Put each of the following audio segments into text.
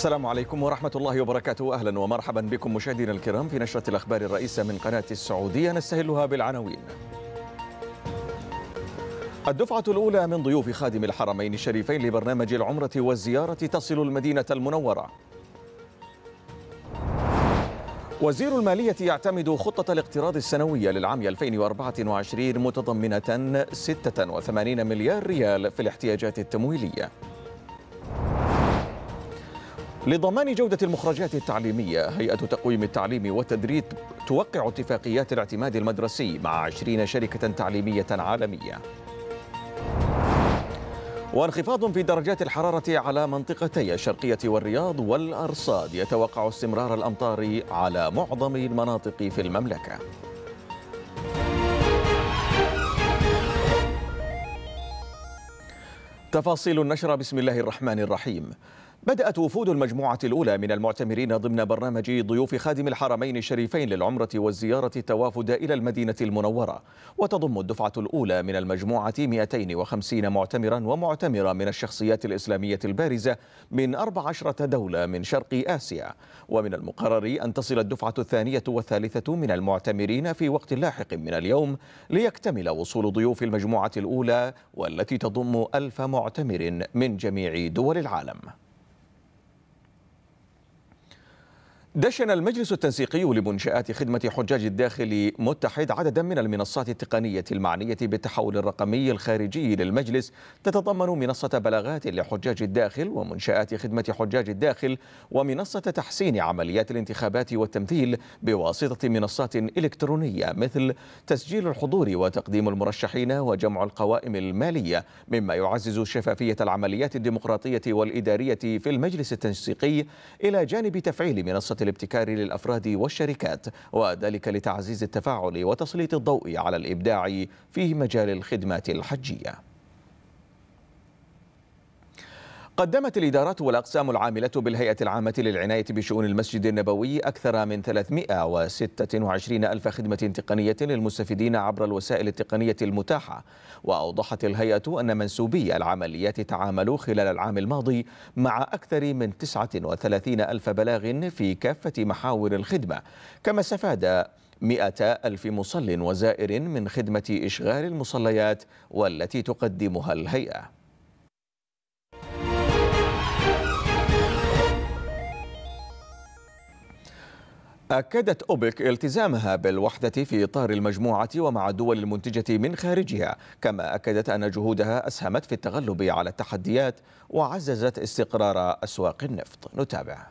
السلام عليكم ورحمة الله وبركاته أهلا ومرحبا بكم مشاهدينا الكرام في نشرة الأخبار الرئيسة من قناة السعودية نستهلها بالعناوين الدفعة الأولى من ضيوف خادم الحرمين الشريفين لبرنامج العمرة والزيارة تصل المدينة المنورة وزير المالية يعتمد خطة الاقتراض السنوية للعام 2024 متضمنة 86 مليار ريال في الاحتياجات التمويلية لضمان جودة المخرجات التعليمية هيئة تقويم التعليم والتدريب توقع اتفاقيات الاعتماد المدرسي مع 20 شركة تعليمية عالمية وانخفاض في درجات الحرارة على منطقتي الشرقية والرياض والأرصاد يتوقع استمرار الأمطار على معظم المناطق في المملكة تفاصيل النشرة بسم الله الرحمن الرحيم بدأت وفود المجموعة الأولى من المعتمرين ضمن برنامج ضيوف خادم الحرمين الشريفين للعمرة والزيارة التوافد إلى المدينة المنورة وتضم الدفعة الأولى من المجموعة 250 معتمرا ومعتمرة من الشخصيات الإسلامية البارزة من 14 دولة من شرق آسيا ومن المقرر أن تصل الدفعة الثانية والثالثة من المعتمرين في وقت لاحق من اليوم ليكتمل وصول ضيوف المجموعة الأولى والتي تضم ألف معتمر من جميع دول العالم دشن المجلس التنسيقي لمنشآت خدمة حجاج الداخل متحد عددا من المنصات التقنية المعنية بالتحول الرقمي الخارجي للمجلس تتضمن منصة بلاغات لحجاج الداخل ومنشآت خدمة حجاج الداخل ومنصة تحسين عمليات الانتخابات والتمثيل بواسطة منصات إلكترونية مثل تسجيل الحضور وتقديم المرشحين وجمع القوائم المالية مما يعزز شفافية العمليات الديمقراطية والإدارية في المجلس التنسيقي إلى جانب تفعيل منصة الابتكار للأفراد والشركات وذلك لتعزيز التفاعل وتسليط الضوء على الإبداع في مجال الخدمات الحجية قدمت الإدارات والأقسام العاملة بالهيئة العامة للعناية بشؤون المسجد النبوي أكثر من 326 ألف خدمة تقنية للمستفيدين عبر الوسائل التقنية المتاحة وأوضحت الهيئة أن منسوبي العمليات تعاملوا خلال العام الماضي مع أكثر من 39 ألف بلاغ في كافة محاور الخدمة كما استفاد 200 ألف مصل وزائر من خدمة إشغال المصليات والتي تقدمها الهيئة أكدت أوبك التزامها بالوحدة في إطار المجموعة ومع الدول المنتجة من خارجها كما أكدت أن جهودها أسهمت في التغلب على التحديات وعززت استقرار أسواق النفط نتابع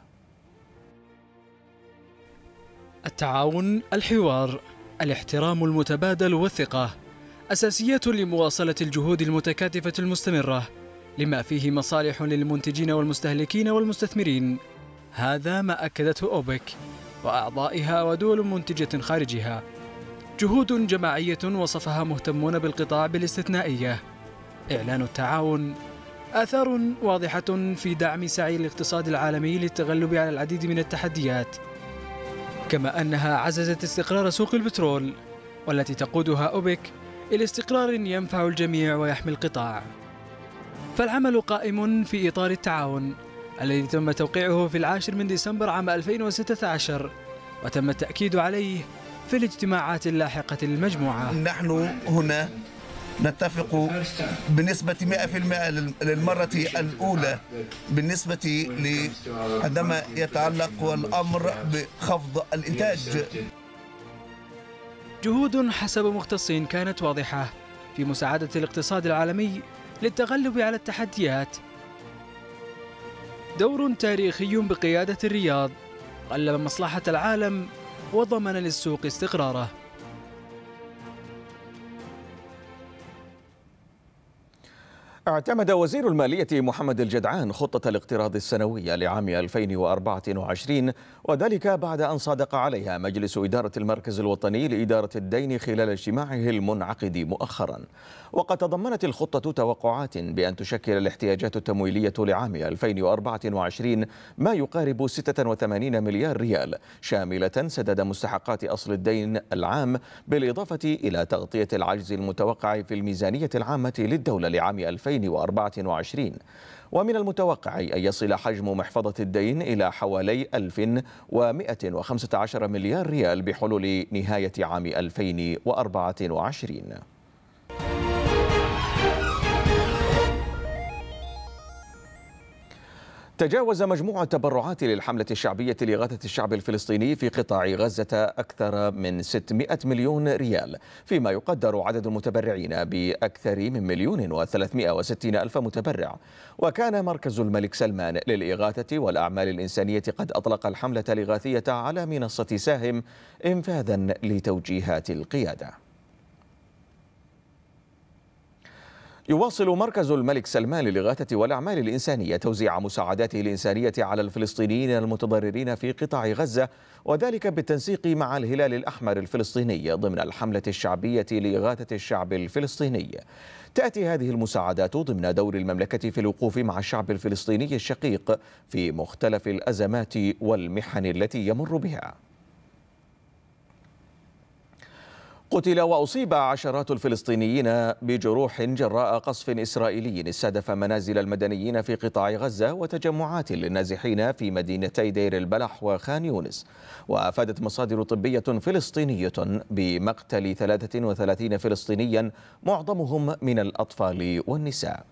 التعاون الحوار الاحترام المتبادل والثقة أساسيات لمواصلة الجهود المتكاتفة المستمرة لما فيه مصالح للمنتجين والمستهلكين والمستثمرين هذا ما أكدته أوبك وأعضائها ودول منتجة خارجها جهود جماعية وصفها مهتمون بالقطاع بالاستثنائية إعلان التعاون آثار واضحة في دعم سعي الاقتصاد العالمي للتغلب على العديد من التحديات كما أنها عززت استقرار سوق البترول والتي تقودها أوبك إلى استقرار ينفع الجميع ويحمي القطاع فالعمل قائم في إطار التعاون الذي تم توقيعه في العاشر من ديسمبر عام 2016 وتم التأكيد عليه في الاجتماعات اللاحقة للمجموعة نحن هنا نتفق بنسبة 100% للمرة الأولى بالنسبة عندما يتعلق الأمر بخفض الإنتاج جهود حسب مختصين كانت واضحة في مساعدة الاقتصاد العالمي للتغلب على التحديات دور تاريخي بقيادة الرياض علم مصلحة العالم وضمن للسوق استقراره اعتمد وزير المالية محمد الجدعان خطة الاقتراض السنوية لعام 2024 وذلك بعد أن صادق عليها مجلس إدارة المركز الوطني لإدارة الدين خلال اجتماعه المنعقد مؤخرا وقد تضمنت الخطة توقعات بأن تشكل الاحتياجات التمويلية لعام 2024 ما يقارب 86 مليار ريال شاملة سدد مستحقات أصل الدين العام بالإضافة إلى تغطية العجز المتوقع في الميزانية العامة للدولة لعام 2024 2024 ومن المتوقع أن يصل حجم محفظة الدين إلى حوالي 1115 مليار ريال بحلول نهاية عام 2024 تجاوز مجموع التبرعات للحملة الشعبية لإغاثة الشعب الفلسطيني في قطاع غزة أكثر من 600 مليون ريال فيما يقدر عدد المتبرعين بأكثر من مليون و360 ألف متبرع وكان مركز الملك سلمان للإغاثة والأعمال الإنسانية قد أطلق الحملة الإغاثية على منصة ساهم إنفاذا لتوجيهات القيادة يواصل مركز الملك سلمان للإغاثة والأعمال الإنسانية توزيع مساعداته الإنسانية على الفلسطينيين المتضررين في قطاع غزة وذلك بالتنسيق مع الهلال الأحمر الفلسطيني ضمن الحملة الشعبية لإغاثة الشعب الفلسطيني تأتي هذه المساعدات ضمن دور المملكة في الوقوف مع الشعب الفلسطيني الشقيق في مختلف الأزمات والمحن التي يمر بها قتل وأصيب عشرات الفلسطينيين بجروح جراء قصف إسرائيلي استهدف منازل المدنيين في قطاع غزة وتجمعات للنازحين في مدينتي دير البلح وخان يونس وأفادت مصادر طبية فلسطينية بمقتل 33 فلسطينيا معظمهم من الأطفال والنساء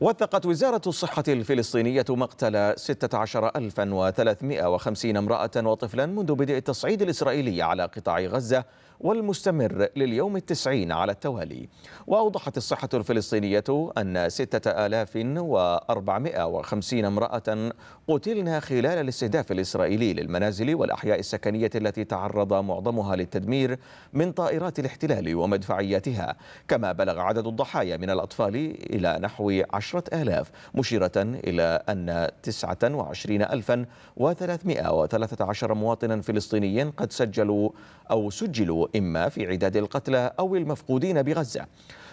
وثقت وزارة الصحة الفلسطينية مقتل 16350 امرأة وطفلا منذ بدء التصعيد الإسرائيلي على قطاع غزة والمستمر لليوم التسعين على التوالي وأوضحت الصحة الفلسطينية أن 6450 امرأة قتلن خلال الاستهداف الإسرائيلي للمنازل والأحياء السكنية التي تعرض معظمها للتدمير من طائرات الاحتلال ومدفعياتها كما بلغ عدد الضحايا من الأطفال إلى نحو عشرة آلاف مشيرة إلى أن 29313 مواطنا فلسطينيا قد سجلوا أو سجلوا إما في عداد القتلى أو المفقودين بغزة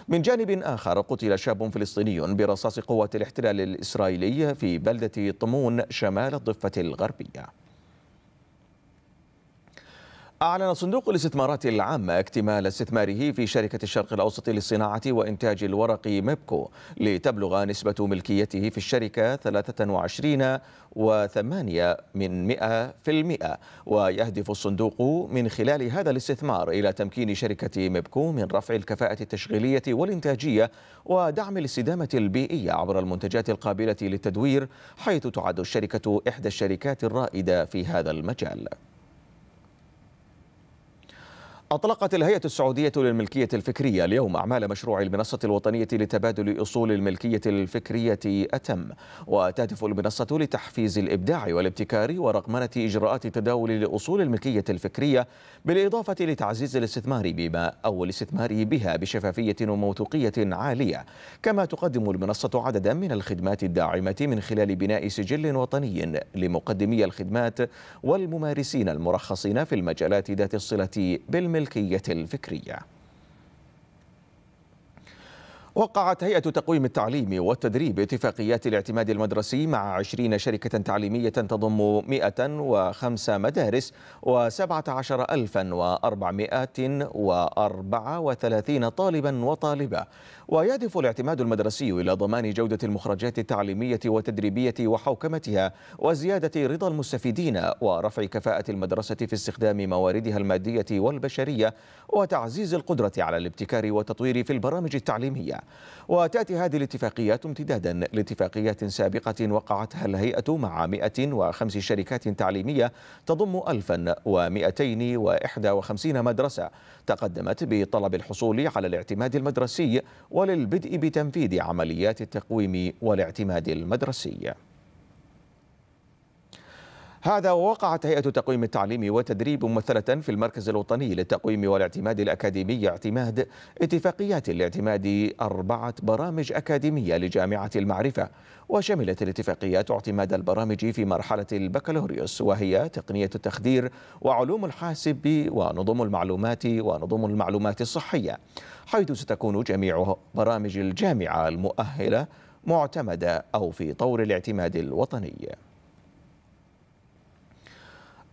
من جانب آخر قتل شاب فلسطيني برصاص قوات الاحتلال الإسرائيلي في بلدة طمون شمال الضفة الغربية أعلن صندوق الاستثمارات العامة اكتمال استثماره في شركة الشرق الأوسط للصناعة وإنتاج الورق ميبكو لتبلغ نسبة ملكيته في الشركة 23 و8 ويهدف الصندوق من خلال هذا الاستثمار إلى تمكين شركة ميبكو من رفع الكفاءة التشغيلية والإنتاجية ودعم الاستدامة البيئية عبر المنتجات القابلة للتدوير حيث تعد الشركة إحدى الشركات الرائدة في هذا المجال أطلقت الهيئة السعودية للملكية الفكرية اليوم أعمال مشروع المنصة الوطنية لتبادل أصول الملكية الفكرية أتم وتهدف المنصة لتحفيز الإبداع والابتكار ورقمنة إجراءات التداول لأصول الملكية الفكرية بالإضافة لتعزيز الاستثمار بما أو الاستثمار بها بشفافية وموثوقية عالية كما تقدم المنصة عددا من الخدمات الداعمة من خلال بناء سجل وطني لمقدمي الخدمات والممارسين المرخصين في المجالات ذات الصلة بالملكية الملكية الفكرية وقعت هيئة تقويم التعليم والتدريب اتفاقيات الاعتماد المدرسي مع 20 شركة تعليمية تضم 105 مدارس و17434 طالبا وطالبة ويهدف الاعتماد المدرسي إلى ضمان جودة المخرجات التعليمية والتدريبية وحوكمتها وزيادة رضا المستفيدين ورفع كفاءة المدرسة في استخدام مواردها المادية والبشرية وتعزيز القدرة على الابتكار والتطوير في البرامج التعليمية وتأتي هذه الاتفاقيات امتدادا لاتفاقيات سابقة وقعتها الهيئة مع 105 شركات تعليمية تضم 1251 مدرسة تقدمت بطلب الحصول على الاعتماد المدرسي وللبدء بتنفيذ عمليات التقويم والاعتماد المدرسي هذا ووقعت هيئة تقويم التعليم والتدريب ممثلة في المركز الوطني للتقويم والاعتماد الأكاديمي اعتماد اتفاقيات لاعتماد أربعة برامج أكاديمية لجامعة المعرفة وشملت الاتفاقيات اعتماد البرامج في مرحلة البكالوريوس وهي تقنية التخدير وعلوم الحاسب ونظم المعلومات ونظم المعلومات الصحية حيث ستكون جميع برامج الجامعة المؤهلة معتمدة أو في طور الاعتماد الوطني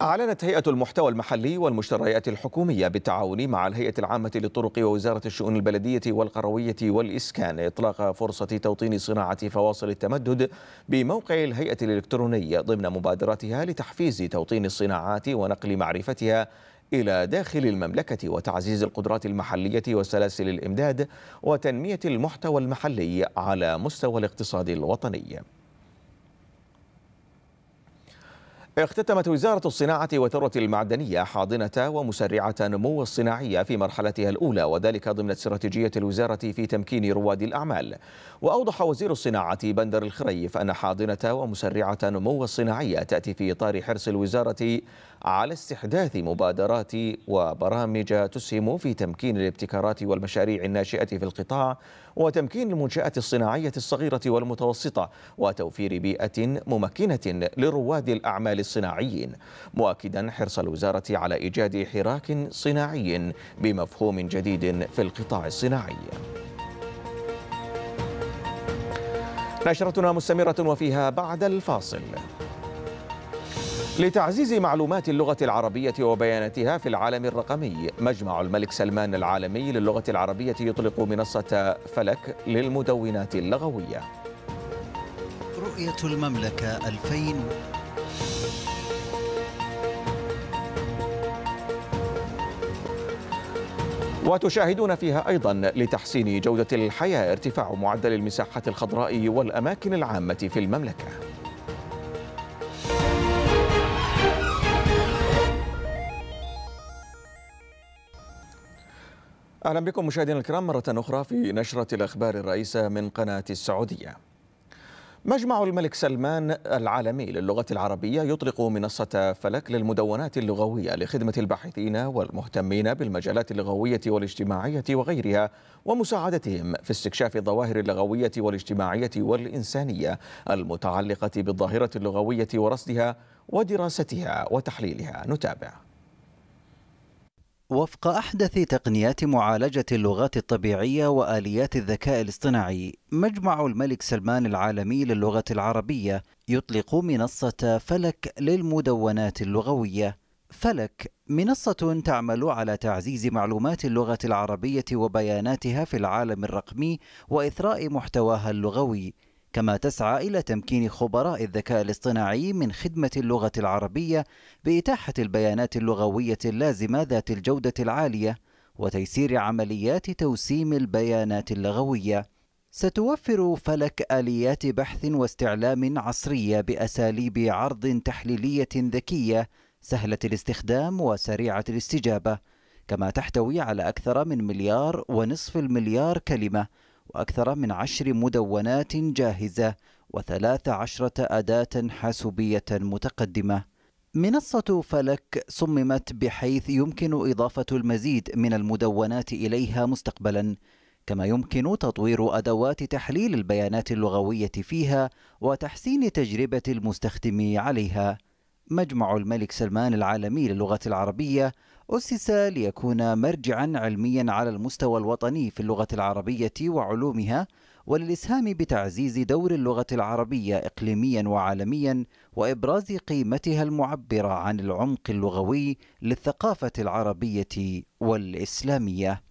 أعلنت هيئة المحتوى المحلي والمشتريات الحكومية بالتعاون مع الهيئة العامة للطرق ووزارة الشؤون البلدية والقروية والإسكان إطلاق فرصة توطين صناعة فواصل التمدد بموقع الهيئة الإلكترونية ضمن مبادراتها لتحفيز توطين الصناعات ونقل معرفتها إلى داخل المملكة وتعزيز القدرات المحلية وسلاسل الإمداد وتنمية المحتوى المحلي على مستوى الاقتصاد الوطني اختتمت وزارة الصناعة والثروة المعدنية حاضنة ومسرعة نمو الصناعية في مرحلتها الأولى وذلك ضمن استراتيجية الوزارة في تمكين رواد الأعمال وأوضح وزير الصناعة بندر الخريف أن حاضنة ومسرعة نمو الصناعية تأتي في إطار حرص الوزارة على استحداث مبادرات وبرامج تسهم في تمكين الابتكارات والمشاريع الناشئة في القطاع وتمكين المنشآت الصناعية الصغيرة والمتوسطة وتوفير بيئة ممكنة لرواد الأعمال الصناعيين مؤكدا حرص الوزارة على إيجاد حراك صناعي بمفهوم جديد في القطاع الصناعي نشرتنا مستمرة وفيها بعد الفاصل لتعزيز معلومات اللغة العربية وبياناتها في العالم الرقمي مجمع الملك سلمان العالمي للغة العربية يطلق منصة فلك للمدونات اللغوية رؤية المملكة 2000 وتشاهدون فيها أيضا لتحسين جودة الحياة ارتفاع معدل المساحة الخضراء والأماكن العامة في المملكة أهلا بكم مشاهدينا الكرام مرة أخرى في نشرة الأخبار الرئيسة من قناة السعودية مجمع الملك سلمان العالمي للغة العربية يطلق منصة فلك للمدونات اللغوية لخدمة الباحثين والمهتمين بالمجالات اللغوية والاجتماعية وغيرها ومساعدتهم في استكشاف الظواهر اللغوية والاجتماعية والإنسانية المتعلقة بالظاهرة اللغوية ورصدها ودراستها وتحليلها نتابع وفق أحدث تقنيات معالجة اللغات الطبيعية وآليات الذكاء الاصطناعي، مجمع الملك سلمان العالمي للغة العربية يطلق منصة فلك للمدونات اللغوية. فلك منصة تعمل على تعزيز معلومات اللغة العربية وبياناتها في العالم الرقمي وإثراء محتواها اللغوي. كما تسعى إلى تمكين خبراء الذكاء الاصطناعي من خدمة اللغة العربية بإتاحة البيانات اللغوية اللازمة ذات الجودة العالية وتيسير عمليات توسيم البيانات اللغوية ستوفر فلك آليات بحث واستعلام عصرية بأساليب عرض تحليلية ذكية سهلة الاستخدام وسريعة الاستجابة كما تحتوي على أكثر من مليار ونصف المليار كلمة وأكثر من عشر مدونات جاهزة وثلاث عشرة أداة حاسوبية متقدمة منصة فلك صممت بحيث يمكن إضافة المزيد من المدونات إليها مستقبلا كما يمكن تطوير أدوات تحليل البيانات اللغوية فيها وتحسين تجربة المستخدم عليها مجمع الملك سلمان العالمي للغة العربية أسس ليكون مرجعا علميا على المستوى الوطني في اللغة العربية وعلومها وللإسهام بتعزيز دور اللغة العربية إقليميا وعالميا وإبراز قيمتها المعبرة عن العمق اللغوي للثقافة العربية والإسلامية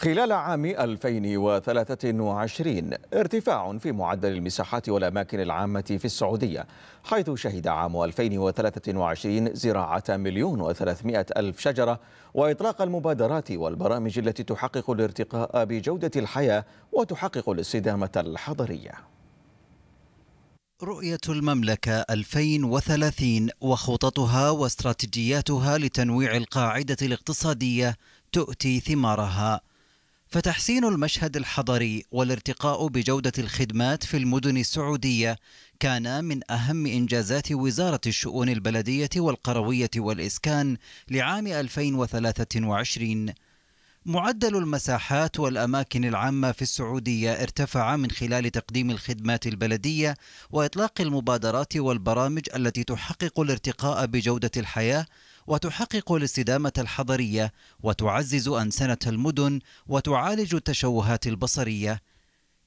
خلال عام 2023 ارتفاع في معدل المساحات والأماكن العامة في السعودية حيث شهد عام 2023 زراعة مليون وثلاثمائة ألف شجرة وإطلاق المبادرات والبرامج التي تحقق الارتقاء بجودة الحياة وتحقق الاستدامة الحضرية رؤية المملكة 2030 وخططها واستراتيجياتها لتنويع القاعدة الاقتصادية تؤتي ثمارها فتحسين المشهد الحضري والارتقاء بجودة الخدمات في المدن السعودية كان من أهم إنجازات وزارة الشؤون البلدية والقروية والإسكان لعام 2023 معدل المساحات والأماكن العامة في السعودية ارتفع من خلال تقديم الخدمات البلدية وإطلاق المبادرات والبرامج التي تحقق الارتقاء بجودة الحياة وتحقق الاستدامة الحضرية وتعزز أنسنة المدن وتعالج التشوهات البصرية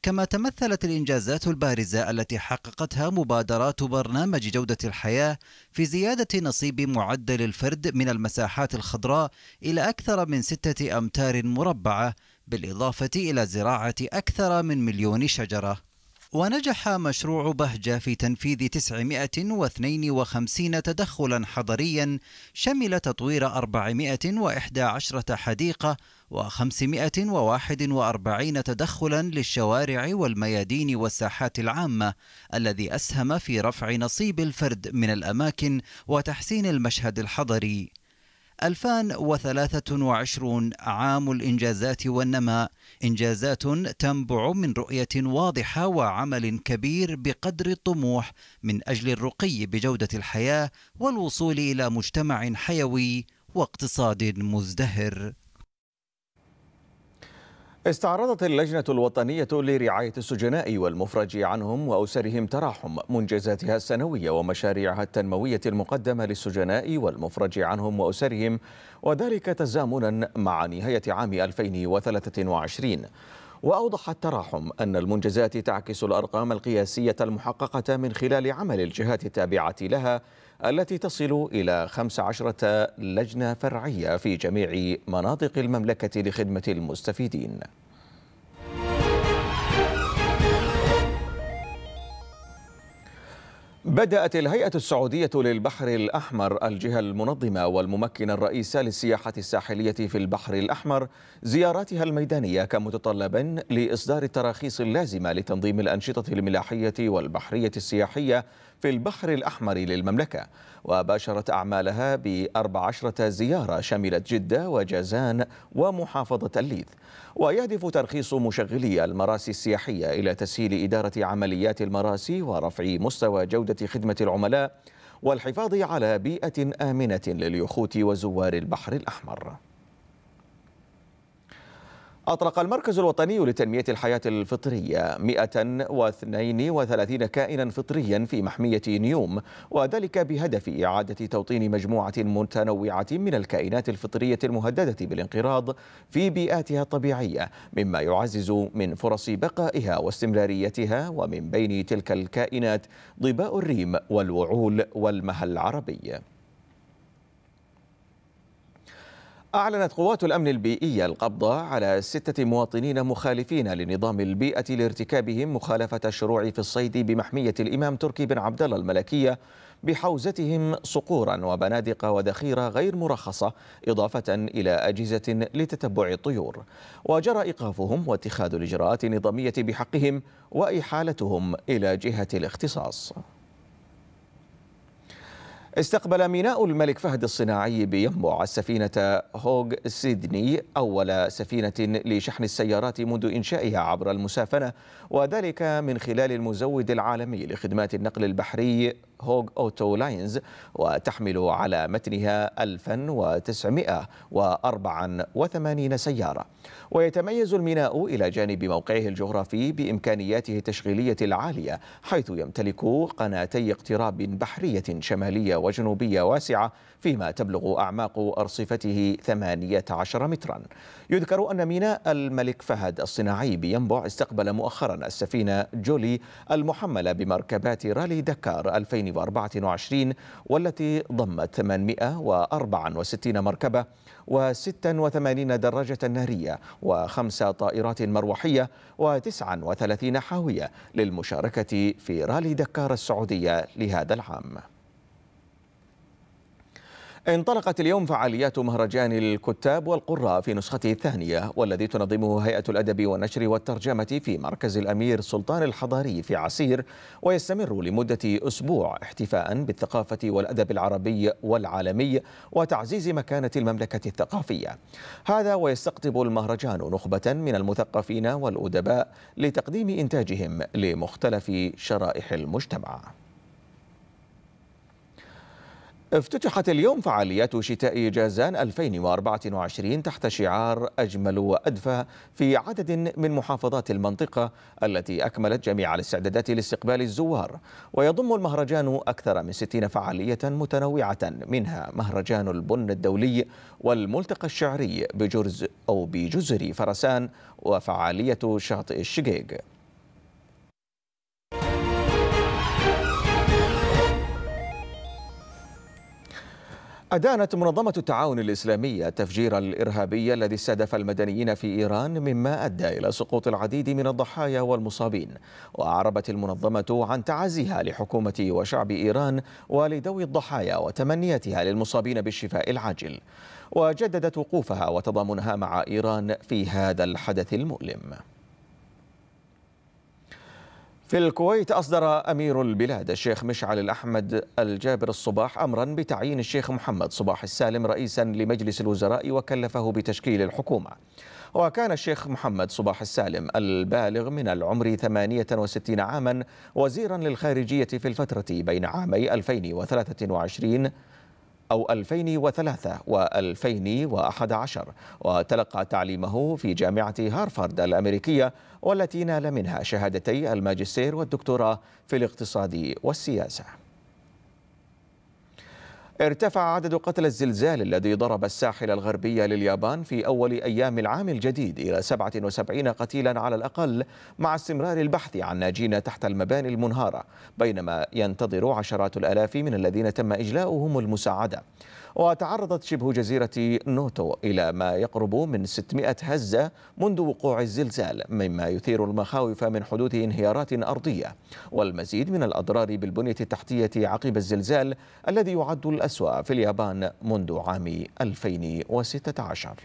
كما تمثلت الإنجازات البارزة التي حققتها مبادرات برنامج جودة الحياة في زيادة نصيب معدل الفرد من المساحات الخضراء إلى أكثر من ستة أمتار مربعة بالإضافة إلى زراعة أكثر من مليون شجرة ونجح مشروع بهجة في تنفيذ 952 تدخلا حضريا شمل تطوير 411 حديقة و541 تدخلا للشوارع والميادين والساحات العامة الذي أسهم في رفع نصيب الفرد من الأماكن وتحسين المشهد الحضري 2023 عام الإنجازات والنماء إنجازات تنبع من رؤية واضحة وعمل كبير بقدر الطموح من أجل الرقي بجودة الحياة والوصول إلى مجتمع حيوي واقتصاد مزدهر استعرضت اللجنة الوطنية لرعاية السجناء والمفرج عنهم وأسرهم تراحم منجزاتها السنوية ومشاريعها التنموية المقدمة للسجناء والمفرج عنهم وأسرهم وذلك تزامنا مع نهاية عام 2023 وأوضح التراحم أن المنجزات تعكس الأرقام القياسية المحققة من خلال عمل الجهات التابعة لها التي تصل إلى 15 لجنة فرعية في جميع مناطق المملكة لخدمة المستفيدين بدأت الهيئة السعودية للبحر الأحمر الجهة المنظمة والممكنة الرئيسة للسياحة الساحلية في البحر الأحمر زياراتها الميدانية كمتطلب لإصدار التراخيص اللازمة لتنظيم الأنشطة الملاحية والبحرية السياحية في البحر الأحمر للمملكة وباشرت أعمالها بأربع عشرة زيارة شملت جدة وجازان ومحافظة الليث ويهدف ترخيص مشغلي المراسي السياحية إلى تسهيل إدارة عمليات المراسي ورفع مستوى جودة خدمة العملاء والحفاظ على بيئة آمنة لليخوت وزوار البحر الأحمر أطلق المركز الوطني لتنمية الحياة الفطرية 132 كائنا فطريا في محمية نيوم وذلك بهدف إعادة توطين مجموعة متنوعة من الكائنات الفطرية المهددة بالانقراض في بيئاتها الطبيعية مما يعزز من فرص بقائها واستمراريتها ومن بين تلك الكائنات ضباء الريم والوعول والمها العربي أعلنت قوات الأمن البيئي القبض على ستة مواطنين مخالفين لنظام البيئة لارتكابهم مخالفة الشروع في الصيد بمحمية الإمام تركي بن عبد الله الملكية بحوزتهم صقورا وبنادق وذخيرة غير مرخصة إضافة إلى أجهزة لتتبع الطيور وجرى إيقافهم واتخاذ الإجراءات النظامية بحقهم وإحالتهم إلى جهة الاختصاص استقبل ميناء الملك فهد الصناعي بينبع السفينة هوغ سيدني أول سفينة لشحن السيارات منذ إنشائها عبر المسافنة وذلك من خلال المزود العالمي لخدمات النقل البحري هوغ أوتو لاينز وتحمل على متنها 1984 سيارة ويتميز الميناء إلى جانب موقعه الجغرافي بإمكانياته التشغيلية العالية حيث يمتلك قناتي اقتراب بحرية شمالية وجنوبية واسعة فيما تبلغ أعماق أرصفته 18 مترا يذكر أن ميناء الملك فهد الصناعي بينبع استقبل مؤخرا السفينة جولي المحملة بمركبات رالي دكار 2000 2024 والتي ضمت 864 مركبة و86 دراجة نارية وخمس طائرات مروحية و39 حاوية للمشاركة في رالي دكار السعودية لهذا العام انطلقت اليوم فعاليات مهرجان الكتاب والقراء في نسخته الثانية والذي تنظمه هيئة الأدب والنشر والترجمة في مركز الأمير سلطان الحضاري في عسير ويستمر لمدة أسبوع احتفاء بالثقافة والأدب العربي والعالمي وتعزيز مكانة المملكة الثقافية هذا ويستقطب المهرجان نخبة من المثقفين والأدباء لتقديم إنتاجهم لمختلف شرائح المجتمع افتتحت اليوم فعاليات شتاء جازان 2024 تحت شعار أجمل وأدفى في عدد من محافظات المنطقة التي أكملت جميع الاستعدادات لاستقبال الزوار ويضم المهرجان أكثر من 60 فعالية متنوعة منها مهرجان البن الدولي والملتقى الشعري بجرز أو بجزر فرسان وفعالية شاطئ الشقيق أدانت منظمة التعاون الإسلامي التفجير الإرهابي الذي استهدف المدنيين في إيران مما أدى إلى سقوط العديد من الضحايا والمصابين وأعربت المنظمة عن تعازيها لحكومة وشعب إيران ولذوي الضحايا وتمنيتها للمصابين بالشفاء العاجل وجددت وقوفها وتضامنها مع إيران في هذا الحدث المؤلم في الكويت أصدر أمير البلاد الشيخ مشعل الأحمد الجابر الصباح أمرا بتعيين الشيخ محمد صباح السالم رئيسا لمجلس الوزراء وكلفه بتشكيل الحكومة وكان الشيخ محمد صباح السالم البالغ من العمر 68 عاما وزيرا للخارجية في الفترة بين عامي 2023 أو 2003 و2011 وتلقى تعليمه في جامعة هارفارد الأمريكية والتي نال منها شهادتي الماجستير والدكتوراه في الاقتصاد والسياسة ارتفع عدد قتلى الزلزال الذي ضرب الساحل الغربي لليابان في أول أيام العام الجديد إلى 77 قتيلا على الأقل مع استمرار البحث عن ناجين تحت المباني المنهارة بينما ينتظر عشرات الآلاف من الذين تم إجلاؤهم المساعدة وتعرضت شبه جزيرة نوتو إلى ما يقرب من 600 هزة منذ وقوع الزلزال مما يثير المخاوف من حدوث انهيارات أرضية والمزيد من الأضرار بالبنية التحتية عقب الزلزال الذي يعد الأساس الأسوأ في اليابان منذ عام 2016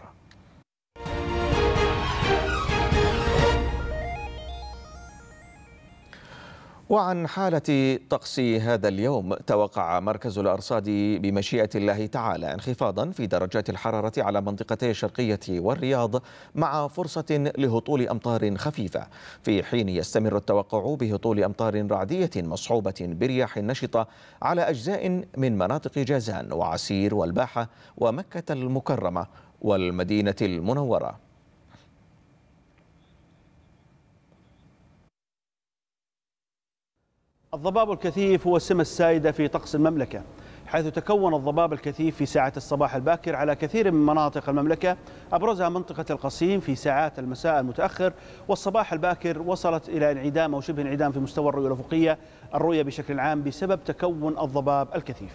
وعن حالة طقس هذا اليوم توقع مركز الأرصاد بمشيئة الله تعالى انخفاضا في درجات الحرارة على منطقتي الشرقية والرياض مع فرصة لهطول أمطار خفيفة في حين يستمر التوقع بهطول أمطار رعدية مصحوبة برياح نشطة على أجزاء من مناطق جازان وعسير والباحة ومكة المكرمة والمدينة المنورة الضباب الكثيف هو السمة السائدة في طقس المملكة حيث تكون الضباب الكثيف في ساعة الصباح الباكر على كثير من مناطق المملكة أبرزها منطقة القصيم في ساعات المساء المتأخر والصباح الباكر وصلت إلى انعدام أو شبه انعدام في مستوى الرؤية الأفقية الرؤية بشكل عام بسبب تكون الضباب الكثيف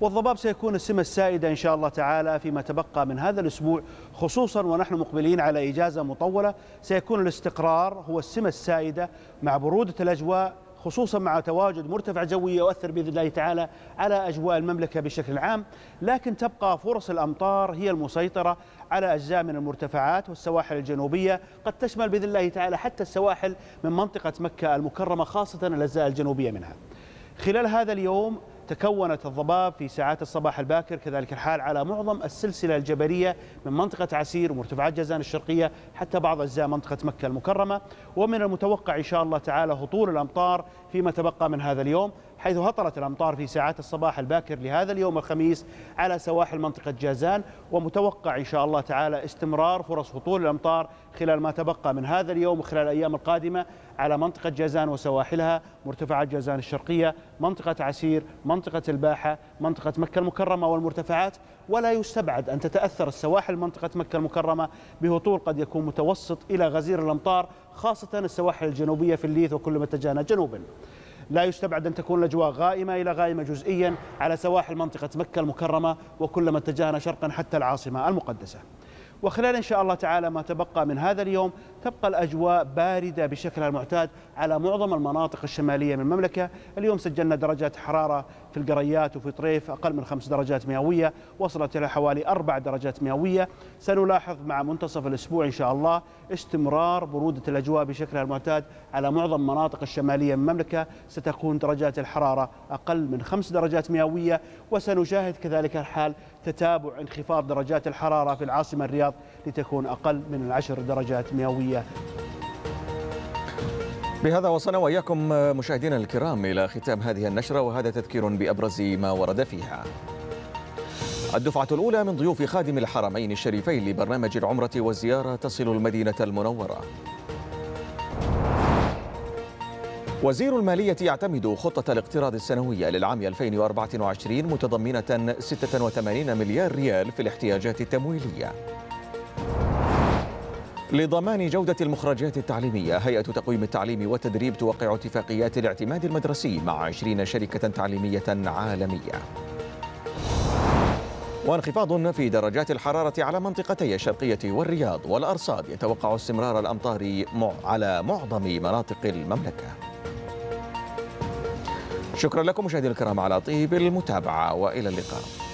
والضباب سيكون السمة السائدة إن شاء الله تعالى فيما تبقى من هذا الأسبوع خصوصا ونحن مقبلين على إجازة مطولة سيكون الاستقرار هو السمة السائدة مع برودة الأجواء خصوصا مع تواجد مرتفع جوي يؤثر باذن الله تعالى على اجواء المملكه بشكل عام، لكن تبقى فرص الامطار هي المسيطره على اجزاء من المرتفعات والسواحل الجنوبيه، قد تشمل باذن الله تعالى حتى السواحل من منطقه مكه المكرمه خاصه الاجزاء الجنوبيه منها. خلال هذا اليوم تكونت الضباب في ساعات الصباح الباكر كذلك الحال على معظم السلسلة الجبلية من منطقة عسير ومرتفعات جازان الشرقية حتى بعض أجزاء منطقة مكة المكرمة ومن المتوقع إن شاء الله تعالى هطول الأمطار فيما تبقى من هذا اليوم حيث هطلت الأمطار في ساعات الصباح الباكر لهذا اليوم الخميس على سواحل منطقة جازان ومتوقع إن شاء الله تعالى استمرار فرص هطول الأمطار خلال ما تبقى من هذا اليوم وخلال الأيام القادمة على منطقة جازان وسواحلها مرتفعات جازان الشرقية منطقة عسير منطقة الباحة منطقة مكة المكرمة والمرتفعات ولا يستبعد أن تتأثر السواحل منطقة مكة المكرمة بهطول قد يكون متوسط إلى غزير الأمطار خاصة السواحل الجنوبية في الليث وكل ما اتجهنا جنوبا لا يستبعد أن تكون الأجواء غائمة إلى غائمة جزئيا على سواحل منطقة مكة المكرمة وكلما اتجهنا شرقا حتى العاصمة المقدسة وخلال إن شاء الله تعالى ما تبقى من هذا اليوم تبقى الأجواء باردة بشكلها المعتاد على معظم المناطق الشمالية من المملكة اليوم سجلنا درجات حرارة في القريات وفي طريف أقل من خمس درجات مئوية وصلت إلى حوالي أربع درجات مئوية سنلاحظ مع منتصف الأسبوع إن شاء الله استمرار برودة الأجواء بشكلها المعتاد على معظم مناطق الشمالية من المملكة ستكون درجات الحرارة أقل من خمس درجات مئوية وسنشاهد كذلك الحال تتابع انخفاض درجات الحرارة في العاصمة الرياض لتكون أقل من العشر درجات مئوية بهذا وصلنا وإياكم آه، مشاهدينا الكرام إلى ختام هذه النشرة وهذا تذكير بأبرز ما ورد فيها الدفعة الأولى من ضيوف خادم الحرمين الشريفين لبرنامج العمرة والزيارة تصل المدينة المنورة وزير المالية يعتمد خطة الاقتراض السنوية للعام 2024 متضمنة 86 مليار ريال في الاحتياجات التمويلية لضمان جودة المخرجات التعليمية هيئة تقويم التعليم والتدريب توقع اتفاقيات الاعتماد المدرسي مع 20 شركة تعليمية عالمية وانخفاض في درجات الحرارة على منطقتي الشرقية والرياض والأرصاد يتوقع استمرار الأمطار على معظم مناطق المملكة شكرا لكم مشاهدينا الكرام على طيب المتابعة وإلى اللقاء